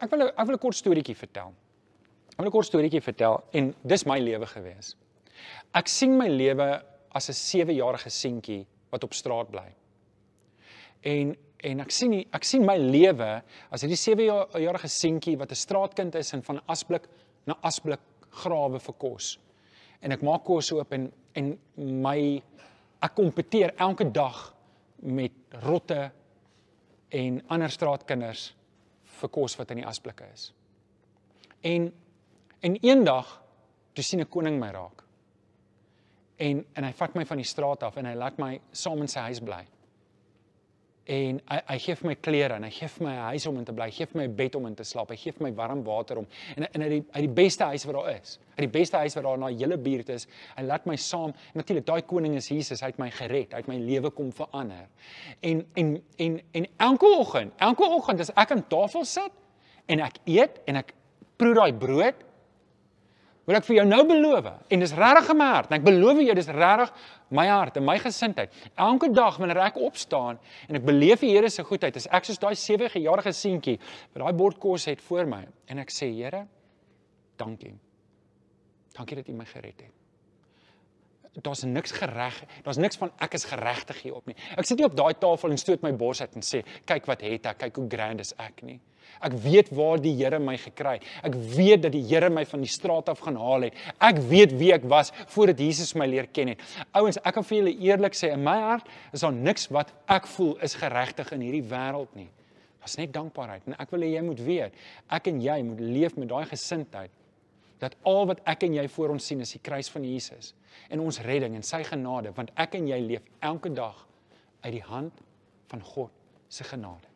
ek wil ek wil 'n kort storieetjie vertel. Ek wil 'n kort storieetjie vertel en dis my lewe gewees. Ek sien my lewe as 'n 7-jarige seentjie wat op straat bly. En en ek sien nie ek sien my lewe as hierdie 7-jarige seentjie wat 'n straatkind is en van asblik na asblik grawe vir kos. En ek maak kos oop en en my ek kompeteer elke dag met rotte en ander straatkinders vir kos wat in die asblikke is. En en eendag toe sien 'n koning my raak. En en hy vat my van die straat af en hy laat my saam in sy huis bly en hy hy gee vir my klere en hy gee vir my 'n huis om in te bly, gee vir my 'n bed om in te slaap, hy gee vir my warm water om en in uit die uit die beste huis wat daar is. Uit die beste huis wat daar na hele buurt is. Hy laat my saam. Natuurlik, daai koning is Jesus. Hy het my gered. Hy het my lewe kom verander. En en en en elke oggend, elke oggend as ek aan tafel sit en ek eet en ek proe daai brood wil ek vir jou nou beloof en dis regtig in my hart. Ek beloof jou dis regtig my hart en my gesindheid. Elke dag wanneer ek opstaan en ek beleef die Here se goedheid, as ek soos daai 7-jarige seentjie met daai bord kos het voor my en ek sê Here, dankie. Dankie dat U my gered het daar's niks gereg, daar's niks van ek is geregtig hier op nie. Ek sit nie op daai tafel en stoot my bors uit en sê, "Kyk wat het ek, kyk hoe grand is ek nie." Ek weet waar die Here my gekry. Ek weet dat die Here my van die straat af gaan haal het. Ek weet wie ek was voordat Jesus my leer ken het. Ouens, ek kan vir julle eerlik sê, in my hart is daar niks wat ek voel is geregtig in hierdie wêreld nie. Dit is net dankbaarheid en ek wil hê jy moet weet, ek en jy moet leef met daai gesindheid dat al wat ek en jy voor ons sien is die kruis van Jesus en ons redding en sy genade, want ek en jy leef elke dag uit die hand van God se genade.